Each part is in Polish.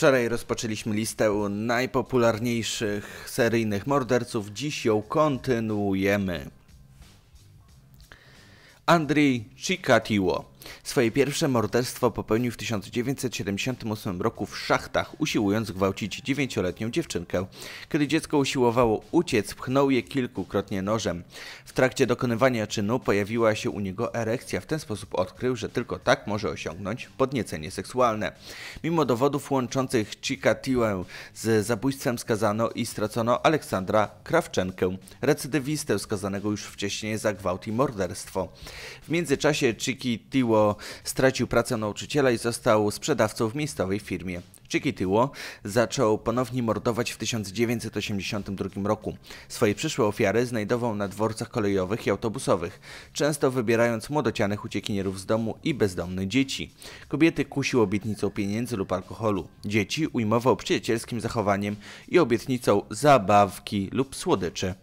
Wczoraj rozpoczęliśmy listę najpopularniejszych seryjnych morderców, dziś ją kontynuujemy. Andrzej Chikatilo swoje pierwsze morderstwo popełnił w 1978 roku w szachtach, usiłując gwałcić dziewięcioletnią dziewczynkę. Kiedy dziecko usiłowało uciec, pchnął je kilkukrotnie nożem. W trakcie dokonywania czynu pojawiła się u niego erekcja. W ten sposób odkrył, że tylko tak może osiągnąć podniecenie seksualne. Mimo dowodów łączących Chikatiłę z zabójstwem skazano i stracono Aleksandra Krawczenkę, recydywistę skazanego już wcześniej za gwałt i morderstwo. W międzyczasie Chikatiłę stracił pracę nauczyciela i został sprzedawcą w miejscowej firmie. Chikityło zaczął ponownie mordować w 1982 roku. Swoje przyszłe ofiary znajdował na dworcach kolejowych i autobusowych, często wybierając młodocianych uciekinierów z domu i bezdomne dzieci. Kobiety kusił obietnicą pieniędzy lub alkoholu. Dzieci ujmował przyjacielskim zachowaniem i obietnicą zabawki lub słodyczy.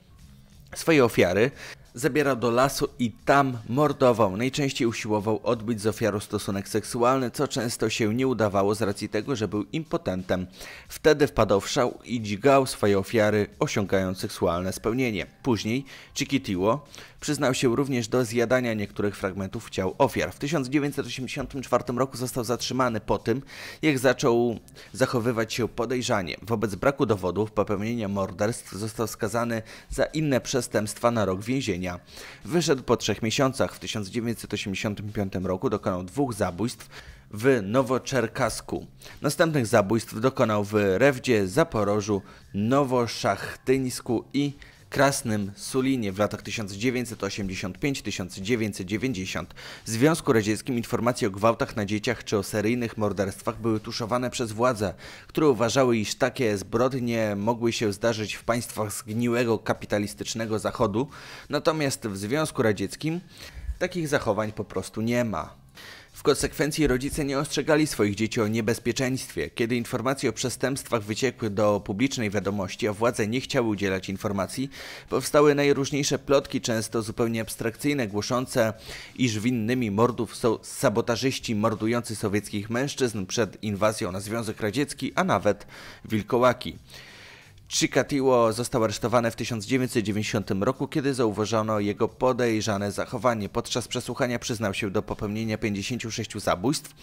Swoje ofiary zabiera do lasu i tam mordował. Najczęściej usiłował odbyć z ofiarą stosunek seksualny, co często się nie udawało z racji tego, że był impotentem. Wtedy wpadał w szał i dźgał swoje ofiary, osiągając seksualne spełnienie. Później Chikitilo przyznał się również do zjadania niektórych fragmentów ciał ofiar. W 1984 roku został zatrzymany po tym, jak zaczął zachowywać się podejrzanie. Wobec braku dowodów popełnienia morderstw został skazany za inne przestępstwa na rok więzienia Wyszedł po trzech miesiącach. W 1985 roku dokonał dwóch zabójstw w Nowoczerkasku. Następnych zabójstw dokonał w Rewdzie, Zaporożu, Nowoszachtyńsku i Krasnym Sulinie w latach 1985-1990. W Związku Radzieckim informacje o gwałtach na dzieciach czy o seryjnych morderstwach były tuszowane przez władze, które uważały, iż takie zbrodnie mogły się zdarzyć w państwach zgniłego kapitalistycznego Zachodu, natomiast w Związku Radzieckim takich zachowań po prostu nie ma konsekwencji rodzice nie ostrzegali swoich dzieci o niebezpieczeństwie. Kiedy informacje o przestępstwach wyciekły do publicznej wiadomości, a władze nie chciały udzielać informacji, powstały najróżniejsze plotki, często zupełnie abstrakcyjne, głoszące, iż winnymi mordów są sabotażyści mordujący sowieckich mężczyzn przed inwazją na Związek Radziecki, a nawet wilkołaki. Chikatilo został aresztowany w 1990 roku, kiedy zauważono jego podejrzane zachowanie. Podczas przesłuchania przyznał się do popełnienia 56 zabójstw.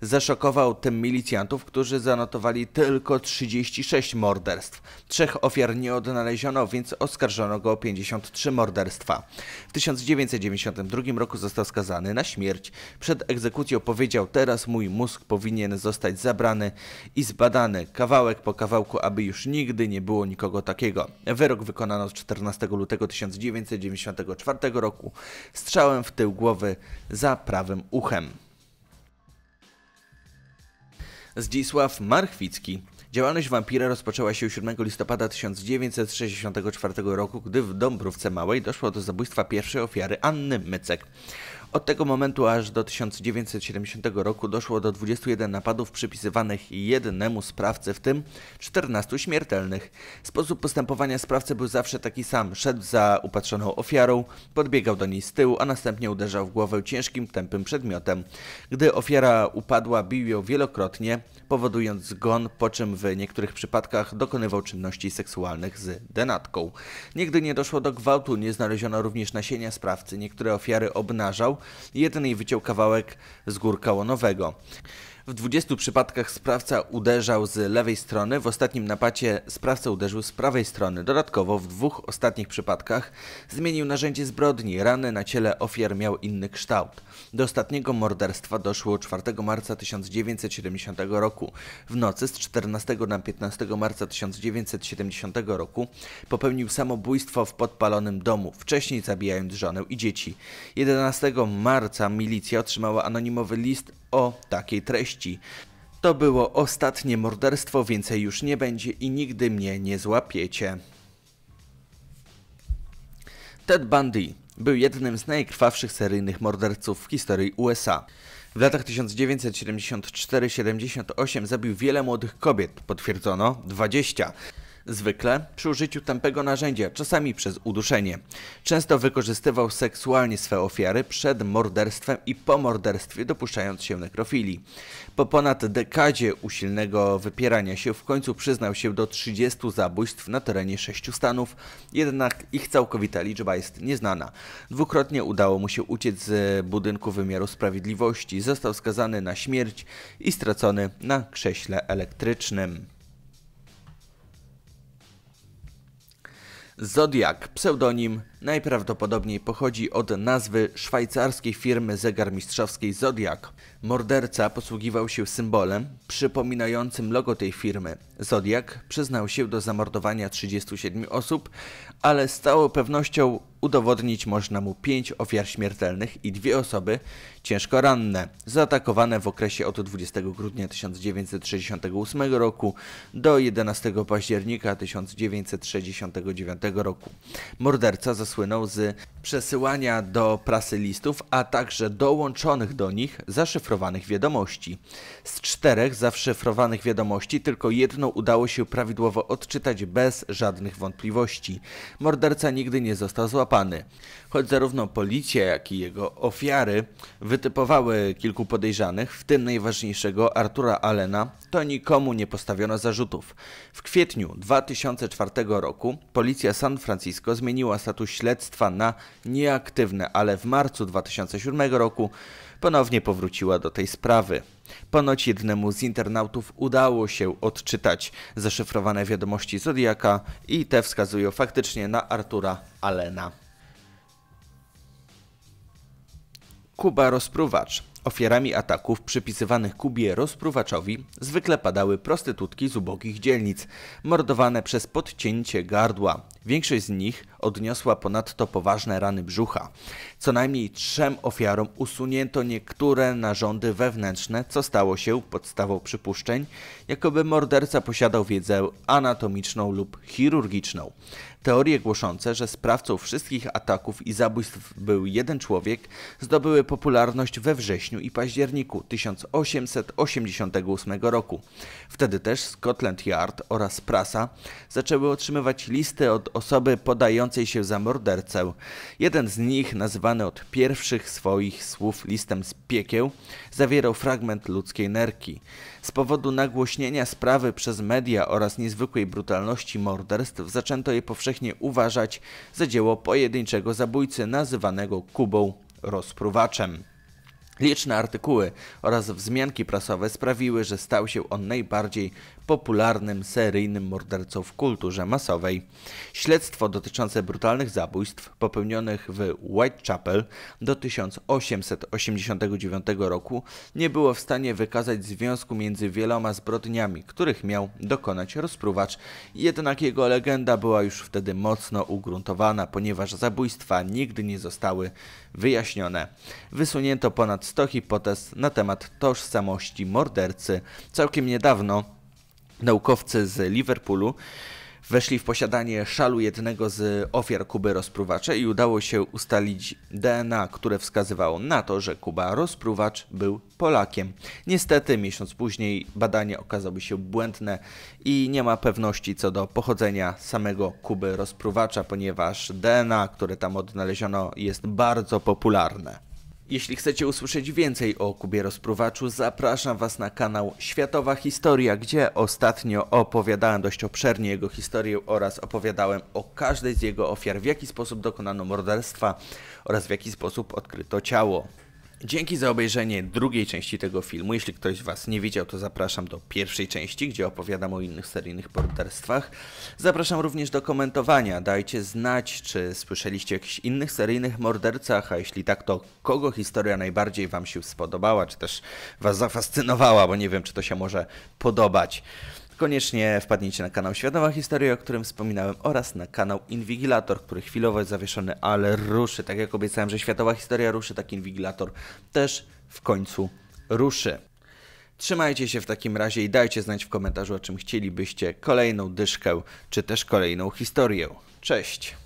Zaszokował tym milicjantów, którzy zanotowali tylko 36 morderstw. Trzech ofiar nie odnaleziono, więc oskarżono go o 53 morderstwa. W 1992 roku został skazany na śmierć. Przed egzekucją powiedział: Teraz mój mózg powinien zostać zabrany i zbadany kawałek po kawałku, aby już nigdy nie nie było nikogo takiego. Wyrok wykonano 14 lutego 1994 roku strzałem w tył głowy za prawym uchem. Zdzisław Marchwicki Działalność wampira rozpoczęła się 7 listopada 1964 roku, gdy w Dąbrówce Małej doszło do zabójstwa pierwszej ofiary Anny Mycek. Od tego momentu aż do 1970 roku doszło do 21 napadów przypisywanych jednemu sprawcy, w tym 14 śmiertelnych. Sposób postępowania sprawcy był zawsze taki sam. Szedł za upatrzoną ofiarą, podbiegał do niej z tyłu, a następnie uderzał w głowę ciężkim, tępym przedmiotem. Gdy ofiara upadła, bił ją wielokrotnie, powodując zgon, po czym w niektórych przypadkach dokonywał czynności seksualnych z denatką. Nigdy nie doszło do gwałtu, nie znaleziono również nasienia sprawcy. Niektóre ofiary obnażał, jeden jej wyciął kawałek z górka łonowego. W 20 przypadkach sprawca uderzał z lewej strony, w ostatnim napadzie sprawca uderzył z prawej strony. Dodatkowo w dwóch ostatnich przypadkach zmienił narzędzie zbrodni, rany na ciele ofiar miał inny kształt. Do ostatniego morderstwa doszło 4 marca 1970 roku. W nocy z 14 na 15 marca 1970 roku popełnił samobójstwo w podpalonym domu, wcześniej zabijając żonę i dzieci. 11 marca milicja otrzymała anonimowy list o takiej treści. To było ostatnie morderstwo, więcej już nie będzie i nigdy mnie nie złapiecie. Ted Bundy był jednym z najkrwawszych seryjnych morderców w historii USA. W latach 1974-78 zabił wiele młodych kobiet, potwierdzono 20 zwykle przy użyciu tępego narzędzia, czasami przez uduszenie. Często wykorzystywał seksualnie swe ofiary przed morderstwem i po morderstwie, dopuszczając się nekrofilii. Po ponad dekadzie usilnego wypierania się w końcu przyznał się do 30 zabójstw na terenie sześciu stanów, jednak ich całkowita liczba jest nieznana. Dwukrotnie udało mu się uciec z budynku wymiaru sprawiedliwości, został skazany na śmierć i stracony na krześle elektrycznym. Zodiak, pseudonim najprawdopodobniej pochodzi od nazwy szwajcarskiej firmy zegarmistrzowskiej Zodiac. Morderca posługiwał się symbolem przypominającym logo tej firmy. Zodiac przyznał się do zamordowania 37 osób, ale z całą pewnością udowodnić można mu 5 ofiar śmiertelnych i dwie osoby ciężko ranne, zaatakowane w okresie od 20 grudnia 1968 roku do 11 października 1969 roku. Morderca został słynął z przesyłania do prasy listów, a także dołączonych do nich zaszyfrowanych wiadomości. Z czterech zaszyfrowanych wiadomości tylko jedną udało się prawidłowo odczytać bez żadnych wątpliwości. Morderca nigdy nie został złapany. Choć zarówno policja, jak i jego ofiary wytypowały kilku podejrzanych, w tym najważniejszego Artura Allena, to nikomu nie postawiono zarzutów. W kwietniu 2004 roku policja San Francisco zmieniła status śledztwa na nieaktywne, ale w marcu 2007 roku ponownie powróciła do tej sprawy. Ponoć jednemu z internautów udało się odczytać zaszyfrowane wiadomości Zodiaka i te wskazują faktycznie na Artura Alena. Kuba Rozpruwacz. Ofiarami ataków przypisywanych Kubie rozpruwaczowi zwykle padały prostytutki z ubogich dzielnic, mordowane przez podcięcie gardła. Większość z nich odniosła ponadto poważne rany brzucha. Co najmniej trzem ofiarom usunięto niektóre narządy wewnętrzne, co stało się podstawą przypuszczeń, jakoby morderca posiadał wiedzę anatomiczną lub chirurgiczną. Teorie głoszące, że sprawcą wszystkich ataków i zabójstw był jeden człowiek, zdobyły popularność we wrześniu i październiku 1888 roku. Wtedy też Scotland Yard oraz prasa zaczęły otrzymywać listy od osoby podającej się za mordercę. Jeden z nich, nazywany od pierwszych swoich słów listem z piekieł, zawierał fragment ludzkiej nerki. Z powodu nagłośnienia sprawy przez media oraz niezwykłej brutalności morderstw zaczęto je powszechnie uważać za dzieło pojedynczego zabójcy nazywanego Kubą rozpruwaczem. Liczne artykuły oraz wzmianki prasowe sprawiły, że stał się on najbardziej popularnym seryjnym mordercą w kulturze masowej. Śledztwo dotyczące brutalnych zabójstw popełnionych w Whitechapel do 1889 roku nie było w stanie wykazać związku między wieloma zbrodniami, których miał dokonać rozpruwacz. Jednak jego legenda była już wtedy mocno ugruntowana, ponieważ zabójstwa nigdy nie zostały wyjaśnione. Wysunięto ponad 100 hipotez na temat tożsamości mordercy. Całkiem niedawno Naukowcy z Liverpoolu weszli w posiadanie szalu jednego z ofiar Kuby rozpruwacza i udało się ustalić DNA, które wskazywało na to, że Kuba rozpruwacz był Polakiem. Niestety miesiąc później badanie okazało się błędne i nie ma pewności co do pochodzenia samego Kuby rozpruwacza, ponieważ DNA, które tam odnaleziono jest bardzo popularne. Jeśli chcecie usłyszeć więcej o Kubie Rozpruwaczu, zapraszam Was na kanał Światowa Historia, gdzie ostatnio opowiadałem dość obszernie jego historię oraz opowiadałem o każdej z jego ofiar, w jaki sposób dokonano morderstwa oraz w jaki sposób odkryto ciało. Dzięki za obejrzenie drugiej części tego filmu. Jeśli ktoś z Was nie widział, to zapraszam do pierwszej części, gdzie opowiadam o innych seryjnych morderstwach. Zapraszam również do komentowania. Dajcie znać, czy słyszeliście o jakichś innych seryjnych mordercach, a jeśli tak, to kogo historia najbardziej Wam się spodobała, czy też Was zafascynowała, bo nie wiem, czy to się może podobać. Koniecznie wpadnijcie na kanał Światowa Historia, o którym wspominałem, oraz na kanał Inwigilator, który chwilowo jest zawieszony, ale ruszy. Tak jak obiecałem, że Światowa Historia ruszy, tak Inwigilator też w końcu ruszy. Trzymajcie się w takim razie i dajcie znać w komentarzu, o czym chcielibyście kolejną dyszkę, czy też kolejną historię. Cześć!